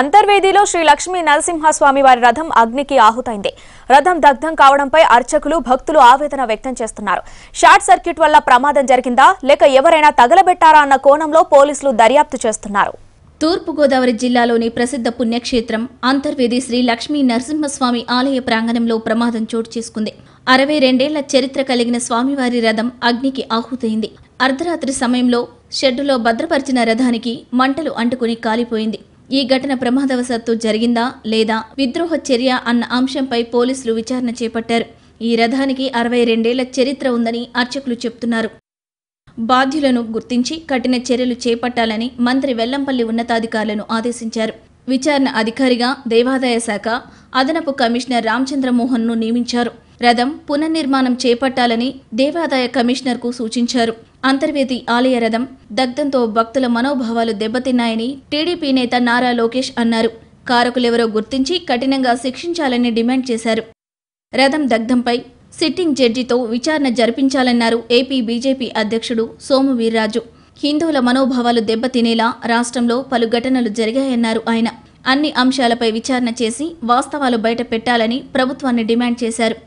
అంతర్వేదిలో శ్రీ లక్ష్మీ నరసింహస్వామి వారి రథం అగ్నికి ఆహుతైంది రథం దగ్ధం కావడంపై అర్చకులు భక్తులు ఆవేదన వ్యక్తం చేస్తున్నారు షార్ట్ సర్క్యూట్ వల్ల ప్రమాదం జరిగిందా లేక ఎవరైనా తగలబెట్టారా అన్న కోణంలో పోలీసులు దర్యాప్తు చేస్తున్నారు తూర్పుగోదావరి జిల్లాలోని ప్రసిద్ధ పుణ్యక్షేత్రం అంతర్వేది శ్రీ లక్ష్మీ నరసింహస్వామి ఆలయ ప్రాంగణంలో ప్రమాదం చోటు చేసుకుంది అరవై రెండేళ్ల చరిత్ర కలిగిన స్వామివారి రథం అగ్నికి ఆహుతైంది అర్ధరాత్రి సమయంలో షెడ్డులో భద్రపరిచిన రథానికి మంటలు అంటుకుని కాలిపోయింది ఈ ఘటన ప్రమాదవశాత్తు జరిగిందా లేదా విద్రోహ చర్య అన్న అంశంపై పోలీసులు విచారణ చేపట్టారు ఈ రథానికి అరవై రెండేళ్ల చరిత్ర ఉందని అర్చకులు చెప్తున్నారు బాధ్యులను గుర్తించి కఠిన చర్యలు చేపట్టాలని మంత్రి వెల్లంపల్లి ఉన్నతాధికారులను ఆదేశించారు విచారణ అధికారిగా దేవాదాయ శాఖ అదనపు కమిషనర్ రామచంద్రమోహన్ను నియమించారు రథం పునర్నిర్మాణం చేపట్టాలని దేవాదాయ కమిషనర్కు సూచించారు అంతర్వేది ఆలయ రథం దగ్ధంతో భక్తుల మనోభావాలు దెబ్బతిన్నాయని టీడీపీ నేత నారా లోకేష్ అన్నారు కారకులెవరో గుర్తించి కఠినంగా శిక్షించాలని డిమాండ్ చేశారు రథం దగ్ధంపై సిట్టింగ్ జడ్జితో విచారణ జరిపించాలన్నారు ఏపీ బీజేపీ అధ్యక్షుడు సోము వీర్రాజు హిందువుల మనోభావాలు దెబ్బతినేలా రాష్ట్రంలో పలు ఘటనలు జరిగాయన్నారు ఆయన అన్ని అంశాలపై విచారణ చేసి వాస్తవాలు బయట పెట్టాలని ప్రభుత్వాన్ని డిమాండ్ చేశారు